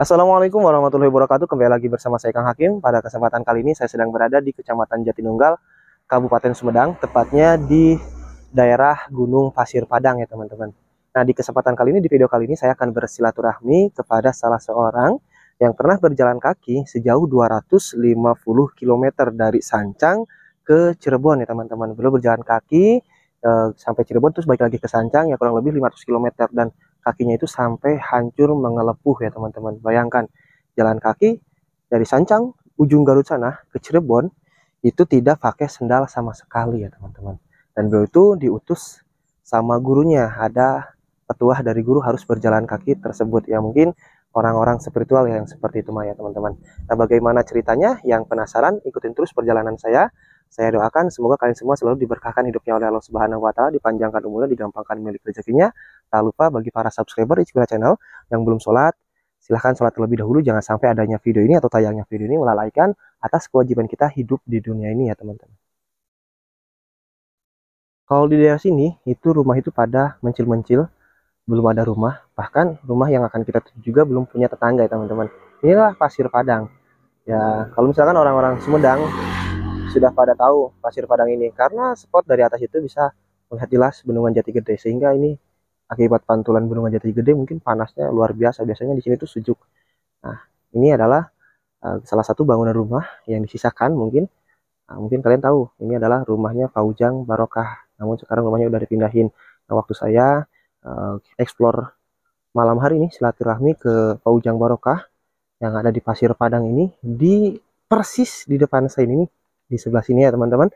Assalamualaikum warahmatullahi wabarakatuh. Kembali lagi bersama saya Kang Hakim. Pada kesempatan kali ini saya sedang berada di Kecamatan Jatinunggal, Kabupaten Sumedang, tepatnya di daerah Gunung Pasir Padang ya teman-teman. Nah di kesempatan kali ini, di video kali ini saya akan bersilaturahmi kepada salah seorang yang pernah berjalan kaki sejauh 250 km dari Sancang ke Cirebon ya teman-teman. Belum berjalan kaki eh, sampai Cirebon terus balik lagi ke Sancang ya kurang lebih 500 km dan kakinya itu sampai hancur mengelepuh ya teman-teman. Bayangkan jalan kaki dari Sancang ujung Garut sana ke Cirebon itu tidak pakai sendal sama sekali ya teman-teman. Dan beliau itu diutus sama gurunya ada petua dari guru harus berjalan kaki tersebut ya mungkin orang-orang spiritual yang seperti itu mah ya teman-teman. Nah bagaimana ceritanya? Yang penasaran ikutin terus perjalanan saya saya doakan semoga kalian semua selalu diberkahkan hidupnya oleh Allah Subhanahu wa taala, dipanjangkan umurnya, digampangkan milik rezekinya. Tak lupa bagi para subscriber Iqbal channel yang belum sholat, silahkan sholat terlebih dahulu jangan sampai adanya video ini atau tayangnya video ini melalaikan atas kewajiban kita hidup di dunia ini ya teman-teman. Kalau di daerah sini itu rumah itu pada mencil-mencil, belum ada rumah, bahkan rumah yang akan kita tuju juga belum punya tetangga ya teman-teman. Inilah pasir padang. Ya kalau misalkan orang-orang Sumedang sudah pada tahu pasir padang ini karena spot dari atas itu bisa melihat jelas bendungan jati gede sehingga ini akibat pantulan bendungan jati gede mungkin panasnya luar biasa biasanya di sini tuh sejuk nah ini adalah uh, salah satu bangunan rumah yang disisakan mungkin nah, mungkin kalian tahu ini adalah rumahnya Faujang Barokah namun sekarang rumahnya udah dipindahin nah, waktu saya uh, explore malam hari ini silaturahmi ke Faujang Barokah yang ada di Pasir Padang ini di persis di depan saya ini di sebelah sini ya teman-teman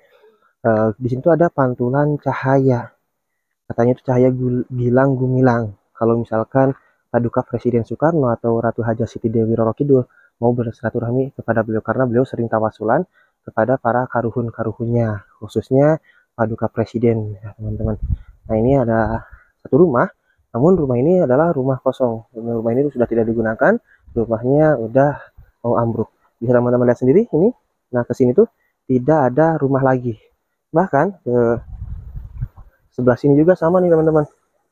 uh, di situ ada pantulan cahaya katanya itu cahaya gilang gumilang kalau misalkan Paduka Presiden Soekarno atau Ratu Haja Siti Dewi Roro Kidul mau bersilaturahmi kepada beliau karena beliau sering tawasulan kepada para karuhun-karuhunnya khususnya Paduka Presiden ya teman-teman nah ini ada satu rumah namun rumah ini adalah rumah kosong rumah ini sudah tidak digunakan rumahnya udah mau ambruk bisa teman-teman lihat sendiri ini nah kesini tuh tidak ada rumah lagi. Bahkan ke eh, sebelah sini juga sama nih teman-teman.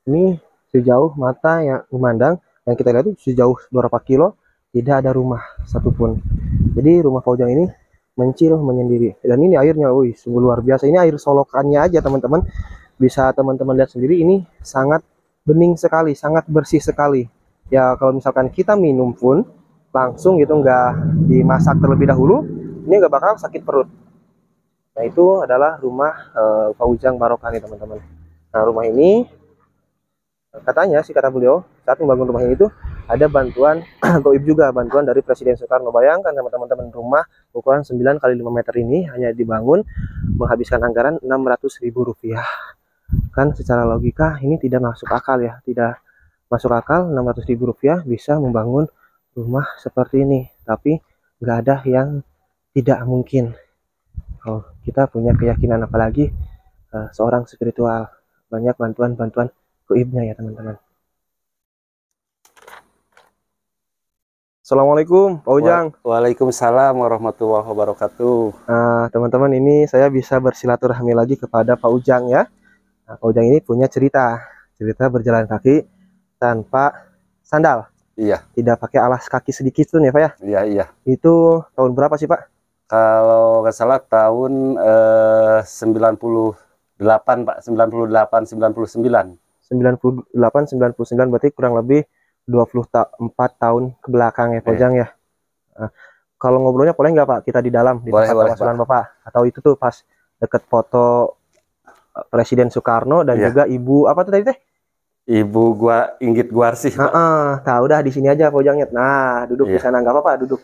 Ini sejauh mata yang memandang yang kita lihat itu sejauh beberapa kilo tidak ada rumah satupun. Jadi rumah Faujang ini mencil menyendiri. Dan ini airnya, wih, luar biasa. Ini air solokannya aja teman-teman. Bisa teman-teman lihat sendiri ini sangat bening sekali, sangat bersih sekali. Ya kalau misalkan kita minum pun langsung gitu nggak dimasak terlebih dahulu, ini nggak bakal sakit perut. Nah itu adalah rumah uh, eh, Fauzang Barokah nih teman-teman. Nah rumah ini katanya sih kata beliau saat membangun rumah ini tuh ada bantuan goib juga bantuan dari Presiden Soekarno. Bayangkan teman-teman rumah ukuran 9 kali 5 meter ini hanya dibangun menghabiskan anggaran 600 ribu rupiah. Kan secara logika ini tidak masuk akal ya, tidak masuk akal 600 ribu rupiah bisa membangun rumah seperti ini. Tapi nggak ada yang tidak mungkin kalau oh, kita punya keyakinan apalagi uh, eh, seorang spiritual banyak bantuan-bantuan goibnya ya teman-teman Assalamualaikum Pak Ujang Waalaikumsalam warahmatullahi wabarakatuh eh, Teman-teman nah, teman ini saya bisa bersilaturahmi lagi kepada Pak Ujang ya nah, Pak Ujang ini punya cerita cerita berjalan kaki tanpa sandal Iya. Tidak pakai alas kaki sedikit pun ya Pak ya? Iya, iya. Itu tahun berapa sih Pak? kalau nggak salah tahun eh, 98 Pak 98 99 98 99 berarti kurang lebih 24 tahun ke belakang ya iya. Pojang ya nah, kalau ngobrolnya boleh nggak Pak kita di dalam di boleh, tempat boleh, Bapak atau itu tuh pas deket foto eh, Presiden Soekarno dan yeah. juga Ibu apa tuh tadi teh Ibu gua Inggit Guarsi. Heeh, nah, uh, ah, udah di sini aja pojangnya. Nah, duduk yeah. di iya. sana nggak apa-apa, duduk.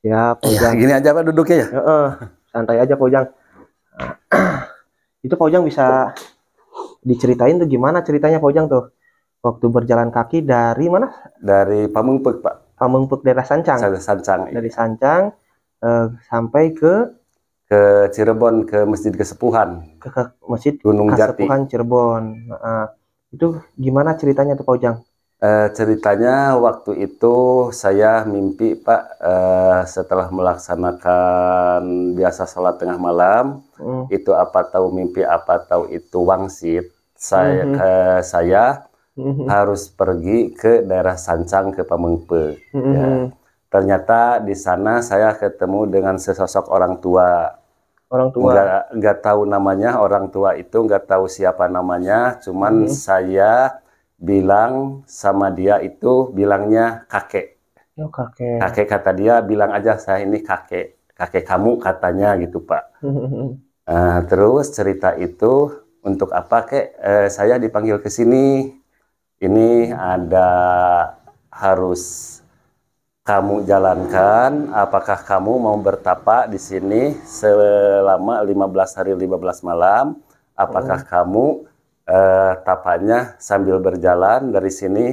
Siap, Pojang. Ya, iya, gini aja Pak duduknya ya? E -e, santai aja Pojang. Itu Pojang bisa diceritain tuh gimana ceritanya Pojang tuh? Waktu berjalan kaki dari mana? Dari Pamungpek Pak. Pamungpek daerah Sancang. Sancang. Sancang. Iya. Dari Sancang e, sampai ke ke Cirebon ke Masjid Kesepuhan ke, ke Masjid Gunung Kesepuhan Jati. Cirebon nah, itu gimana ceritanya tuh Pojang? Uh, ceritanya waktu itu saya mimpi Pak uh, setelah melaksanakan biasa sholat tengah malam mm. itu apa tahu mimpi apa tahu itu wangsit saya mm -hmm. uh, saya mm -hmm. harus pergi ke daerah Sancang ke Pamengpe mm -hmm. ya. ternyata di sana saya ketemu dengan sesosok orang tua orang tua nggak nggak tahu namanya orang tua itu nggak tahu siapa namanya cuman mm -hmm. saya bilang sama dia itu bilangnya kakek. Yo, oh, kakek. Kakek kata dia bilang aja saya ini kakek, kakek kamu katanya gitu pak. uh, terus cerita itu untuk apa kek? Uh, saya dipanggil ke sini. Ini ada harus kamu jalankan. Apakah kamu mau bertapa di sini selama 15 hari 15 malam? Apakah hmm. kamu eh, tapanya sambil berjalan dari sini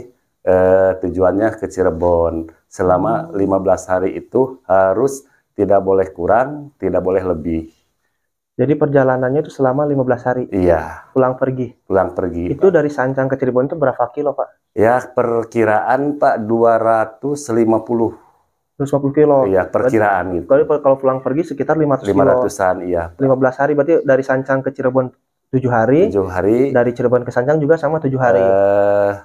eh, tujuannya ke Cirebon. Selama 15 hmm. hari itu harus tidak boleh kurang, tidak boleh lebih. Jadi perjalanannya itu selama 15 hari. Iya. Pulang pergi. Pulang pergi. Itu Pak. dari Sancang ke Cirebon itu berapa kilo, Pak? Ya, perkiraan Pak 250. 250 kilo. Iya, perkiraan gitu. Kalau kalau pulang pergi sekitar 500 500-an, kilo. 500-an, iya. 15 hari berarti dari Sancang ke Cirebon tujuh hari tujuh hari dari Cirebon ke Sanjang juga sama tujuh hari uh,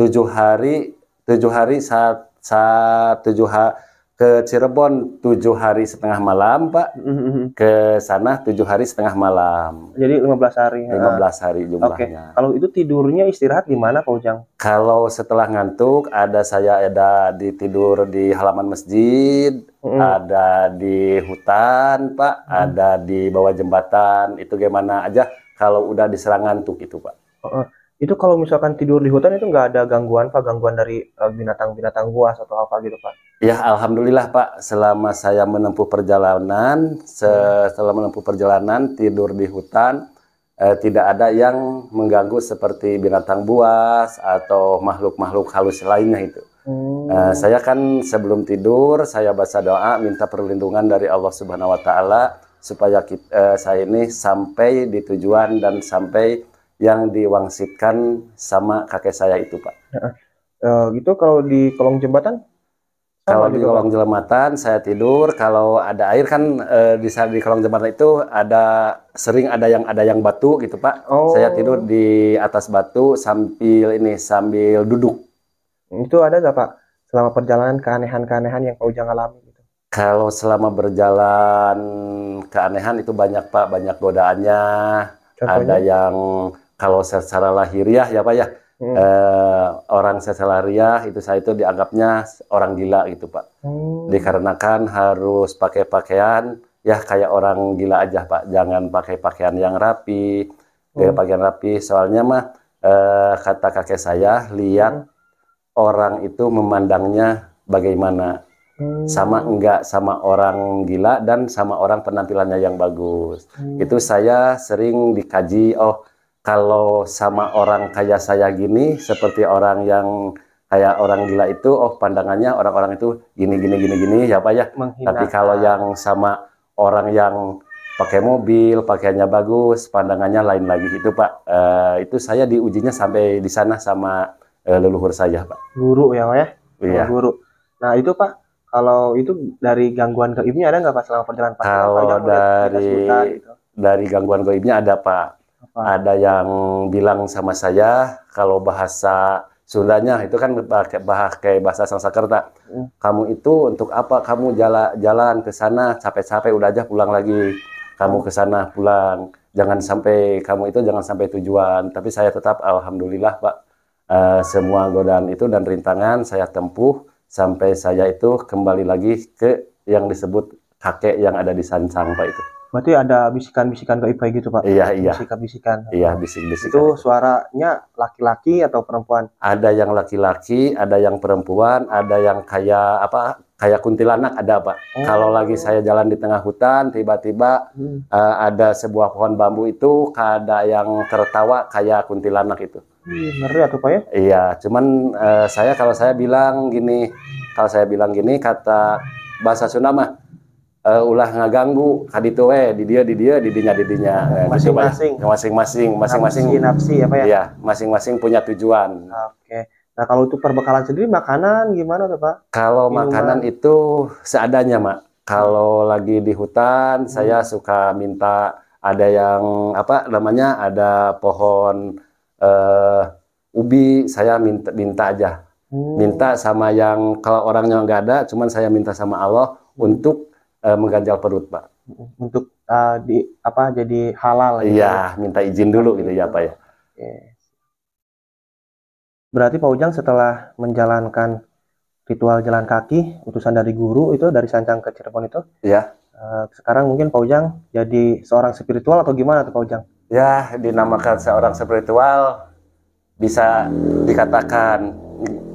tujuh hari tujuh hari saat saat tujuh hari ke Cirebon tujuh hari setengah malam pak mm-hmm, mm-hmm. ke sana tujuh hari setengah malam jadi 15 hari 15 belas hari jumlahnya okay. kalau itu tidurnya istirahat di mana Pak Ujang kalau setelah ngantuk ada saya ada di tidur di halaman masjid mm-hmm. ada di hutan pak ada di bawah jembatan itu gimana aja kalau udah diserang ngantuk itu pak uh, itu kalau misalkan tidur di hutan itu nggak ada gangguan pak gangguan dari eh, binatang-binatang buas atau apa gitu pak ya alhamdulillah pak selama saya menempuh perjalanan setelah hmm. menempuh perjalanan tidur di hutan eh, tidak ada yang mengganggu seperti binatang buas atau makhluk-makhluk halus lainnya itu hmm. Eh, saya kan sebelum tidur saya baca doa minta perlindungan dari Allah Subhanahu Wa Taala supaya kita, eh, saya ini sampai di tujuan dan sampai yang diwangsitkan sama kakek saya itu pak. Nah, gitu kalau di kolong jembatan? Kalau di gitu, kolong jembatan saya tidur, kalau ada air kan eh, di di di kolong jembatan itu ada sering ada yang ada yang batu gitu pak. Oh. Saya tidur di atas batu sambil ini sambil duduk. Itu ada nggak pak selama perjalanan keanehan-keanehan yang kau jangan alami? Kalau selama berjalan keanehan itu banyak Pak, banyak godaannya. Contohnya? Ada yang kalau secara lahiriah ya Pak ya, hmm. eh, orang secara lahiriah itu saya itu dianggapnya orang gila gitu Pak. Hmm. Dikarenakan harus pakai pakaian ya kayak orang gila aja Pak, jangan pakai pakaian yang rapi, hmm. pakaian rapi. Soalnya mah eh, kata kakek saya lihat hmm. orang itu memandangnya bagaimana sama oh. enggak sama orang gila dan sama orang penampilannya yang bagus. Hmm. Itu saya sering dikaji oh kalau sama orang kayak saya gini seperti orang yang kayak orang gila itu oh pandangannya orang-orang itu gini gini gini gini ya Pak ya. Tapi kalau yang sama orang yang pakai mobil, pakaiannya bagus, pandangannya lain lagi itu Pak. Uh, itu saya diujinya sampai di sana sama uh, leluhur saya Pak. Guru ya Pak ya? Iya. Guru. Nah itu Pak, kalau itu dari gangguan gaibnya ada nggak pak selama perjalanan pak? Kalau dari gitu. dari gangguan gaibnya ada pak. Apa? Ada yang bilang sama saya kalau bahasa Sundanya itu kan pakai bahasa bahasa Sangsakerta. Hmm. Kamu itu untuk apa? Kamu jalan jalan ke sana capek-capek udah aja pulang lagi. Kamu ke sana pulang. Jangan sampai kamu itu jangan sampai tujuan. Tapi saya tetap alhamdulillah Pak uh, semua godaan itu dan rintangan saya tempuh sampai saya itu kembali lagi ke yang disebut kakek yang ada di Sancang Pak itu. Berarti ada bisikan-bisikan ke Ipai gitu Pak? Iya, iya. Bisikan-bisikan. Iya, bisik-bisikan. Itu suaranya laki-laki atau perempuan? Ada yang laki-laki, ada yang perempuan, ada yang kayak apa kayak kuntilanak ada pak. Oh. Kalau lagi saya jalan di tengah hutan, tiba-tiba hmm. uh, ada sebuah pohon bambu itu ada yang tertawa kayak kuntilanak itu ngeri atau Pak ya? Iya, cuman uh, saya kalau saya bilang gini, kalau saya bilang gini kata bahasa Sunda mah uh, ulah ngaganggu kaditu we di dia di dia di dinya di dinya eh, gitu, masing-masing masing-masing masing-masing nafsi ya, ya? Iya, masing-masing punya tujuan. Oke. Nah, kalau itu perbekalan sendiri makanan gimana tuh Pak? Kalau Minuman. makanan itu seadanya, Mak. Kalau hmm. lagi di hutan, hmm. saya suka minta ada yang apa namanya ada pohon uh, ubi saya minta minta aja hmm. minta sama yang kalau orangnya nggak ada cuman saya minta sama Allah hmm. untuk uh, mengganjal perut pak hmm, untuk uh, di apa jadi halal ya. iya ya minta izin dulu gitu ya pak ya berarti Pak Ujang setelah menjalankan ritual jalan kaki utusan dari guru itu dari Sancang ke Cirebon itu ya sekarang mungkin Pak Ujang jadi seorang spiritual atau gimana tuh Pak Ujang ya dinamakan seorang spiritual bisa dikatakan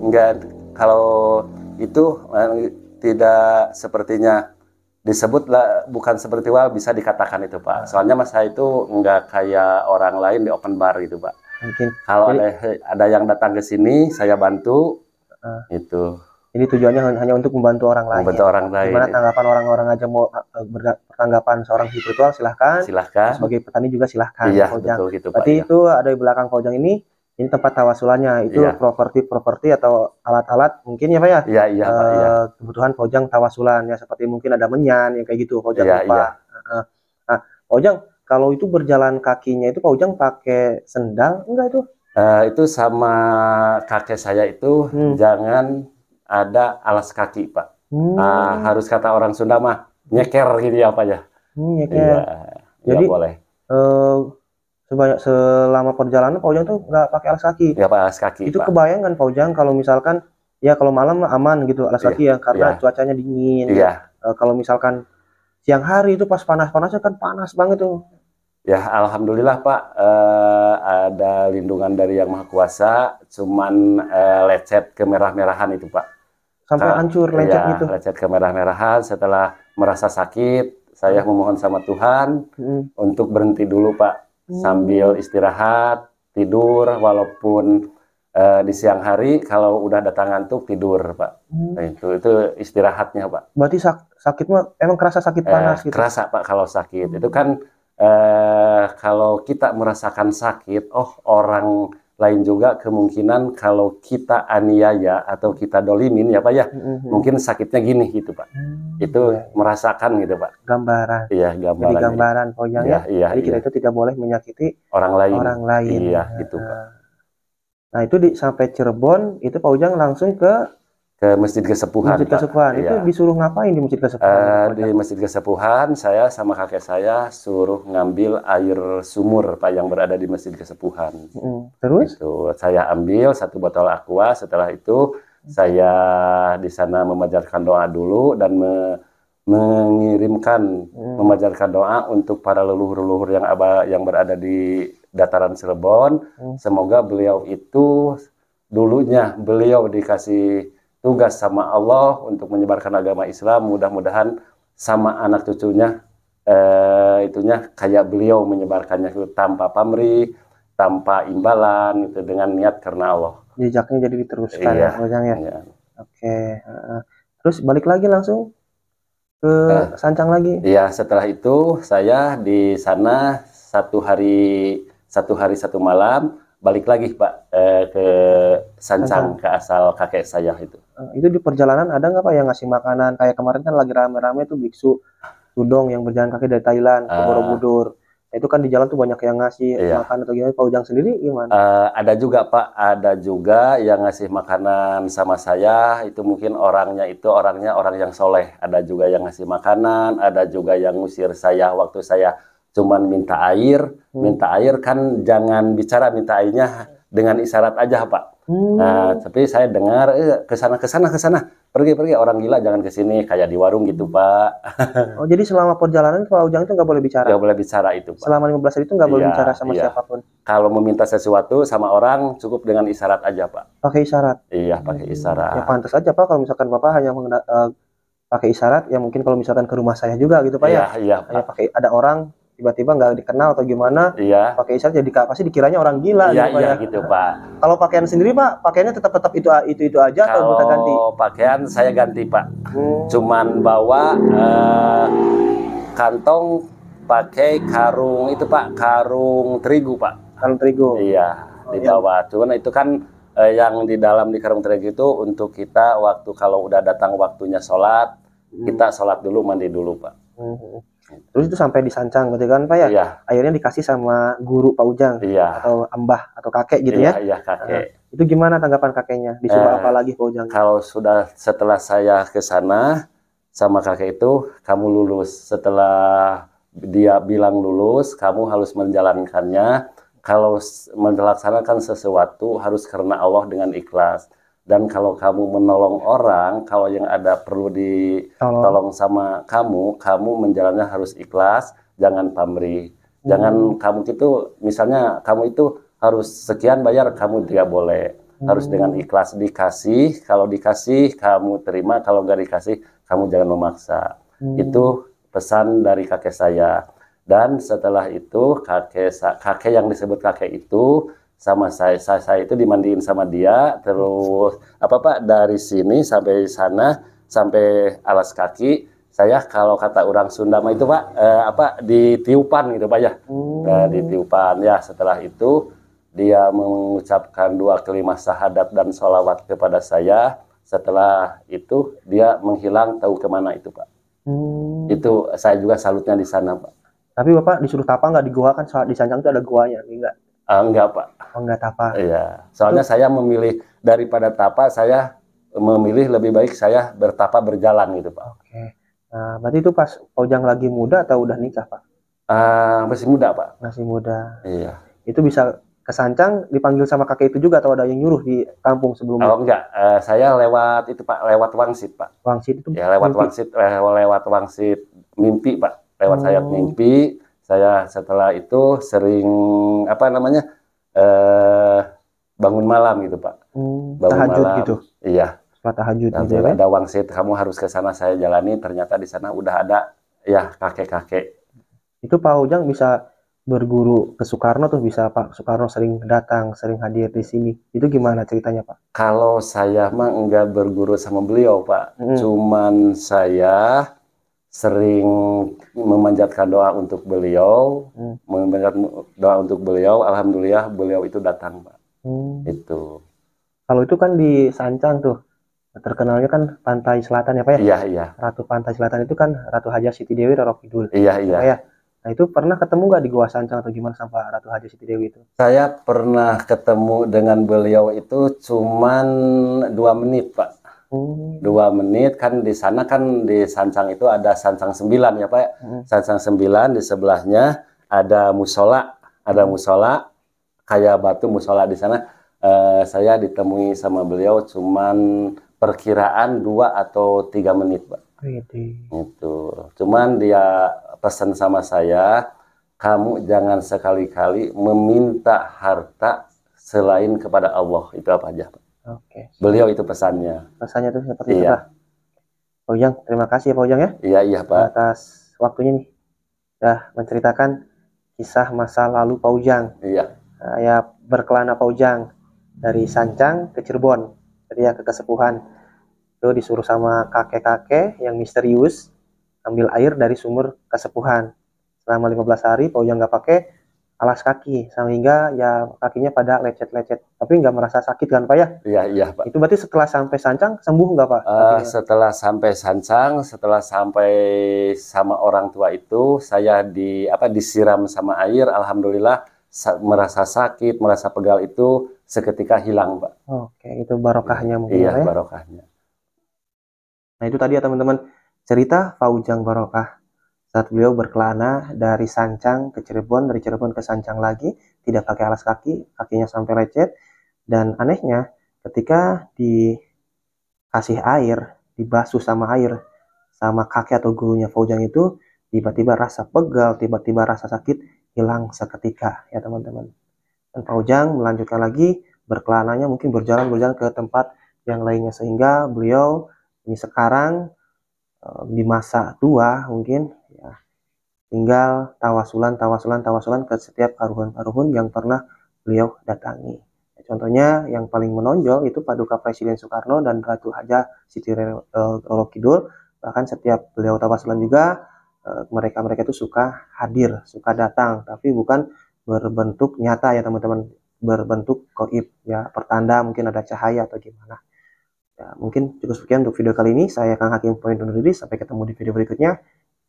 enggak kalau itu eh, tidak sepertinya disebut lah, bukan spiritual bisa dikatakan itu pak soalnya masa itu enggak kayak orang lain di open bar gitu pak mungkin kalau ada ada yang datang ke sini saya bantu uh, itu jadi tujuannya hanya untuk membantu orang lain. Membantu orang lain. Gimana tanggapan orang-orang aja mau eh, bertanggapan seorang spiritual silahkan. Silahkan. Sebagai petani juga silahkan. Iya Kojang. betul gitu Pak. Berarti ya. itu ada di belakang Kojang ini ini tempat tawasulannya itu properti-properti iya. atau alat-alat mungkin ya Pak ya. Iya iya Pak. E, iya. Eh, kebutuhan Kojang tawasulan ya seperti mungkin ada menyan yang kayak gitu Kojang iya, iya. Nah, Pak. Iya. Nah, nah Kojang kalau itu berjalan kakinya itu Pak Ujang pakai sendal enggak itu? Uh, itu sama kakek saya itu hmm. jangan ada alas kaki pak. Hmm. Uh, harus kata orang Sunda mah nyeker gitu ya apa ya. Hmm, nyeker. Iya, Jadi ya, boleh. Uh, sebanyak selama perjalanan Pak Ujang tuh nggak pakai alas kaki. ya pak alas kaki. Itu pak. kebayang kan Pak Ujang kalau misalkan ya kalau malam aman gitu alas iya, kaki ya karena yeah. cuacanya dingin. Iya. Uh, kalau misalkan siang hari itu pas panas-panasnya kan panas banget tuh. Ya alhamdulillah Pak eh, ada lindungan dari Yang Maha Kuasa, cuman eh, lecet kemerah-merahan itu Pak sampai nah, hancur iya, lecet ya, gitu. Lecet ke merahan setelah merasa sakit, saya hmm. memohon sama Tuhan hmm. untuk berhenti dulu Pak hmm. sambil istirahat, tidur walaupun uh, di siang hari kalau udah datang ngantuk tidur Pak. Hmm. Nah, itu itu istirahatnya Pak. Berarti sak sakit mah emang kerasa sakit eh, panas eh, gitu. Kerasa Pak kalau sakit. Hmm. Itu kan eh, kalau kita merasakan sakit, oh orang lain juga kemungkinan kalau kita aniaya atau kita dolimin ya pak ya mm-hmm. mungkin sakitnya gini gitu pak mm-hmm. itu yeah. merasakan gitu pak gambaran iya gambaran jadi gambaran ya. ujang ya, ya jadi iya. kita itu tidak boleh menyakiti orang lain orang lain iya nah. gitu pak nah, nah itu di, sampai Cirebon itu pak Ujang langsung ke ke Masjid Kesepuhan. Masjid Kesepuhan itu iya. disuruh ngapain di Masjid Kesepuhan? Uh, di Masjid Kesepuhan saya sama kakek saya suruh ngambil air sumur Pak yang berada di Masjid Kesepuhan. Hmm. Terus? Itu saya ambil satu botol aqua. Setelah itu saya di sana memajarkan doa dulu dan me mengirimkan hmm. memajarkan doa untuk para leluhur-leluhur yang aba yang berada di dataran Cirebon. Hmm. Semoga beliau itu dulunya beliau dikasih tugas sama Allah untuk menyebarkan agama Islam mudah-mudahan sama anak cucunya eh, itunya kayak beliau menyebarkannya itu tanpa pamrih tanpa imbalan itu dengan niat karena Allah jejaknya jadi diteruskan iya, ya, ya. Iya. oke terus balik lagi langsung ke eh, Sancang lagi iya setelah itu saya di sana satu hari satu hari satu malam balik lagi pak eh, ke Sancang, ke asal kakek saya itu. Eh, itu di perjalanan ada nggak Pak yang ngasih makanan? Kayak kemarin kan lagi rame-rame tuh biksu Tudong yang berjalan kaki dari Thailand ke ah. Borobudur. Nah, itu kan di jalan tuh banyak yang ngasih iya. makan atau gimana. Pak Ujang sendiri gimana? Uh, ada juga Pak, ada juga yang ngasih makanan sama saya. Itu mungkin orangnya itu orangnya orang yang soleh. Ada juga yang ngasih makanan, ada juga yang ngusir saya waktu saya cuman minta air, hmm. minta air kan jangan bicara minta airnya dengan isyarat aja Pak. Hmm. Nah, tapi saya dengar eh, ke sana ke sana ke sana pergi pergi orang gila jangan ke sini kayak di warung gitu Pak. oh jadi selama perjalanan Pak Ujang itu nggak boleh bicara? Nggak boleh bicara itu Pak. Selama 15 hari itu nggak boleh iya, bicara sama ya. siapapun. Kalau meminta sesuatu sama orang cukup dengan isyarat aja Pak. Pakai isyarat? Iya pakai hmm. isyarat. Ya pantas aja Pak kalau misalkan Bapak hanya uh, pakai isyarat ya mungkin kalau misalkan ke rumah saya juga gitu Pak ya. Iya iya Pak. pakai ada orang tiba-tiba nggak dikenal atau gimana iya. pakai isyarat jadi pasti dikiranya orang gila iya, gitu, iya, ya. gitu pak kalau pakaian sendiri pak pakaiannya tetap tetap itu itu itu aja kalau atau kita ganti pakaian saya ganti pak hmm. cuman bawa uh, kantong pakai karung itu pak karung terigu pak karung terigu iya oh, dibawa iya. cuman itu kan uh, yang di dalam di karung terigu itu untuk kita waktu kalau udah datang waktunya sholat hmm. kita sholat dulu mandi dulu pak hmm, hmm. Terus itu sampai disancang gitu kan Pak ya? Iya. Akhirnya dikasih sama guru Pak Ujang iya. atau ambah atau kakek gitu iya, ya? Iya kakek. Nah, itu gimana tanggapan kakeknya? Disuruh eh, apa lagi Pak Ujang? Kalau sudah setelah saya ke sana sama kakek itu kamu lulus. Setelah dia bilang lulus, kamu harus menjalankannya. Kalau melaksanakan sesuatu harus karena Allah dengan ikhlas dan kalau kamu menolong orang, kalau yang ada perlu ditolong sama kamu, kamu menjalannya harus ikhlas, jangan pamrih. Hmm. Jangan kamu itu misalnya kamu itu harus sekian bayar kamu tidak boleh. Harus hmm. dengan ikhlas dikasih, kalau dikasih kamu terima, kalau nggak dikasih kamu jangan memaksa. Hmm. Itu pesan dari kakek saya. Dan setelah itu kakek kakek yang disebut kakek itu sama saya saya, saya itu dimandiin sama dia terus apa pak dari sini sampai sana sampai alas kaki saya kalau kata orang Sunda mah itu pak eh, apa ditiupan gitu pak ya hmm. eh, ditiupan ya setelah itu dia mengucapkan dua kelima syahadat dan sholawat kepada saya setelah itu dia menghilang tahu kemana itu pak hmm. itu saya juga salutnya di sana pak tapi bapak disuruh tapa nggak di gua kan di Sanjang itu ada guanya enggak ah, enggak pak Oh, enggak tapa. Iya. Soalnya Tuh. saya memilih daripada tapa, saya memilih lebih baik saya bertapa berjalan gitu, Pak. Oke. Nah, berarti itu pas Ojang lagi muda atau udah nikah, Pak? Uh, masih muda, Pak. Masih muda. Iya. Itu bisa kesancang dipanggil sama kakek itu juga atau ada yang nyuruh di kampung sebelumnya? Oh enggak, uh, saya lewat itu Pak, lewat wangsit Pak. Wangsit itu? Ya lewat mimpi. wangsit, lewat, eh, lewat wangsit mimpi Pak, lewat hmm. sayap oh. mimpi. Saya setelah itu sering apa namanya eh bangun malam gitu Pak. Hmm, bangun tahajud malam. gitu. Iya. Sholat tahajud Nanti gitu, ya, ada wangsit kamu harus ke sana saya jalani ternyata di sana udah ada ya kakek-kakek. Itu Pak Ujang bisa berguru ke Soekarno tuh bisa Pak Soekarno sering datang sering hadir di sini itu gimana ceritanya Pak? Kalau saya mah enggak berguru sama beliau Pak, hmm. cuman saya sering memanjatkan doa untuk beliau, hmm. memanjat doa untuk beliau. Alhamdulillah beliau itu datang, Pak. Hmm. Itu. Kalau itu kan di Sancang tuh terkenalnya kan pantai selatan ya Pak ya? Iya, iya. Ratu pantai selatan itu kan Ratu Haja Siti Dewi Roro Kidul. Iya, iya. Pak ya? Nah itu pernah ketemu nggak di Goa Sancang atau gimana sama Ratu Haja Siti Dewi itu? Saya pernah ketemu dengan beliau itu cuman dua menit Pak. Hmm. Dua menit kan di sana kan di Sancang itu ada Sancang sembilan ya Pak. Ya? Hmm. sembilan sembilan di sebelahnya ada musola, ada hmm. musola kayak batu musola di sana. Eh, saya ditemui sama beliau cuman perkiraan dua atau tiga menit Pak. Itu. Cuman dia pesan sama saya, kamu jangan sekali-kali meminta harta selain kepada Allah. Itu apa aja Pak? Oke. Beliau itu pesannya. Pesannya itu seperti iya. itulah. Pak Ujang, terima kasih ya Pak Ujang ya. Iya, iya Pak. Atas waktunya nih. ya menceritakan kisah masa lalu Pak Ujang. Iya. Nah, ya berkelana Pak Ujang dari Sancang ke Cirebon. Jadi ya ke Kesepuhan. Itu disuruh sama kakek-kakek yang misterius ambil air dari sumur Kesepuhan. Selama 15 hari Pak Ujang nggak pakai, alas kaki sehingga ya kakinya pada lecet-lecet tapi nggak merasa sakit kan pak ya iya iya pak itu berarti setelah sampai sancang sembuh nggak pak uh, setelah sampai sancang setelah sampai sama orang tua itu saya di apa disiram sama air alhamdulillah sa merasa sakit merasa pegal itu seketika hilang pak oke itu barokahnya mungkin iya ya. barokahnya nah itu tadi ya teman-teman cerita Pak Ujang Barokah saat beliau berkelana dari Sancang ke Cirebon, dari Cirebon ke Sancang lagi, tidak pakai alas kaki, kakinya sampai lecet. Dan anehnya, ketika dikasih air, dibasuh sama air, sama kaki atau gurunya Faujang itu, tiba-tiba rasa pegal, tiba-tiba rasa sakit hilang seketika ya teman-teman. Dan Faujang melanjutkan lagi berkelananya mungkin berjalan-berjalan ke tempat yang lainnya sehingga beliau ini sekarang eh, di masa tua mungkin tinggal tawasulan, tawasulan, tawasulan ke setiap karuhun-karuhun yang pernah beliau datangi. contohnya yang paling menonjol itu Paduka Presiden Soekarno dan Ratu Haja Siti eh, Roro Kidul. Bahkan setiap beliau tawasulan juga eh, mereka-mereka itu suka hadir, suka datang, tapi bukan berbentuk nyata ya teman-teman, berbentuk koib ya, pertanda mungkin ada cahaya atau gimana. Ya, mungkin cukup sekian untuk video kali ini. Saya Kang Hakim Point undur diri. Sampai ketemu di video berikutnya.